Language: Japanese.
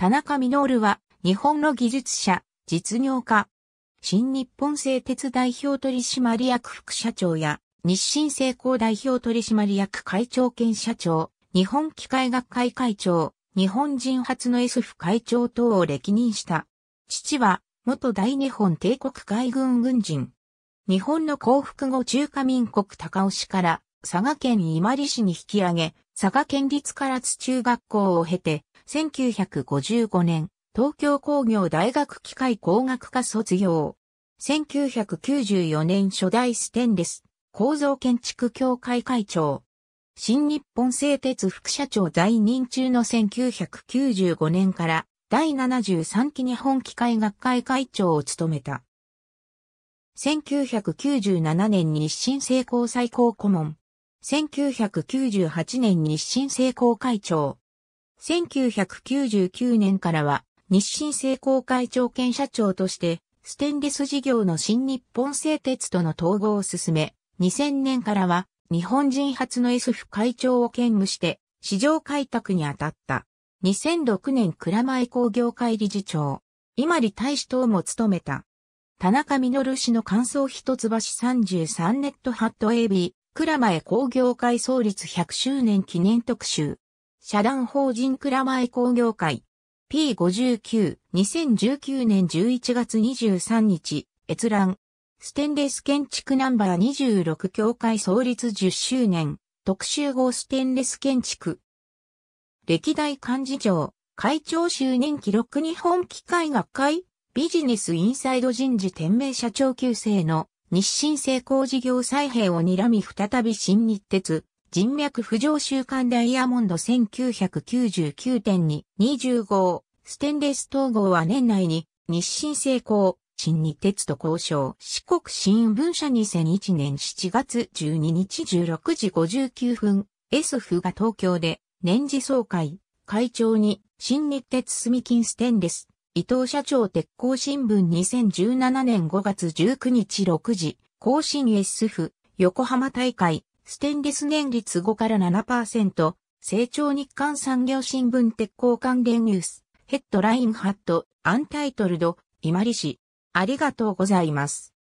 田中稔は、日本の技術者、実業家、新日本製鉄代表取締役副社長や、日清製鋼代表取締役会長兼社長、日本機械学会会長、日本人初の S 副会長等を歴任した。父は、元大日本帝国海軍軍人。日本の降伏後中華民国高尾市から佐賀県伊万里市に引き上げ、佐賀県立唐津中学校を経て、1955年、東京工業大学機械工学科卒業。1994年初代ステンレス、構造建築協会会長。新日本製鉄副社長在任中の1995年から第73期日本機械学会会長を務めた。1997年日清製鋼最高顧問。1998年日清製鋼会長。1999年からは日清製鋼会長兼社長としてステンレス事業の新日本製鉄との統合を進め、2000年からは日本人初の S f 会長を兼務して市場開拓に当たった。2006年蔵前工業会理事長、今里大使等も務めた。田中実氏の感想一橋33ネットハット AB、蔵前工業会創立100周年記念特集。社団法人蔵前工業会。P59、2019年11月23日、閲覧。ステンレス建築ナンバー26協会創立10周年、特集号ステンレス建築。歴代幹事長、会長就任記録日本機械学会、ビジネスインサイド人事天命社長級生の日清製功事業再編を睨み再び新日鉄、人脈浮上週刊ダイヤモンド1999.2 25ステンレス統合は年内に日清成功、新日鉄と交渉、四国新聞社2001年7月12日16時59分、S フが東京で年次総会、会長に新日鉄住金ステンレス、伊藤社長鉄鋼新聞2017年5月19日6時、更新 S フ横浜大会、ステンレス年率5から7%、成長日刊産業新聞鉄鋼関連ニュース、ヘッドラインハット、アンタイトルド、伊万里市。ありがとうございます。